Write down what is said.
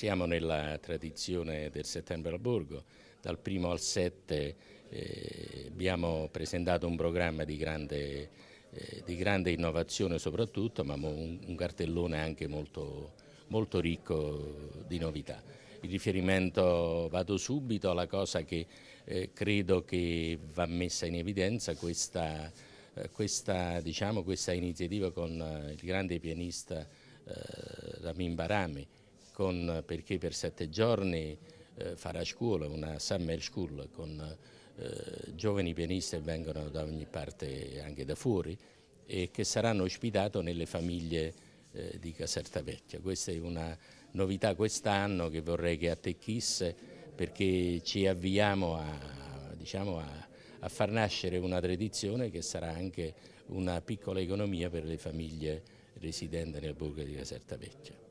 Siamo nella tradizione del settembre al Borgo, dal primo al 7 eh, abbiamo presentato un programma di grande, eh, di grande innovazione soprattutto, ma un, un cartellone anche molto, molto ricco di novità. Il riferimento, vado subito alla cosa che eh, credo che va messa in evidenza, questa, eh, questa, diciamo, questa iniziativa con eh, il grande pianista Ramin eh, Barami, con, perché per sette giorni eh, farà scuola, una summer school con eh, giovani pianisti che vengono da ogni parte, anche da fuori, e che saranno ospitati nelle famiglie eh, di Caserta Vecchia. Questa è una novità quest'anno che vorrei che attecchisse perché ci avviamo a, diciamo, a, a far nascere una tradizione che sarà anche una piccola economia per le famiglie residenti nel borgo di Caserta Vecchia.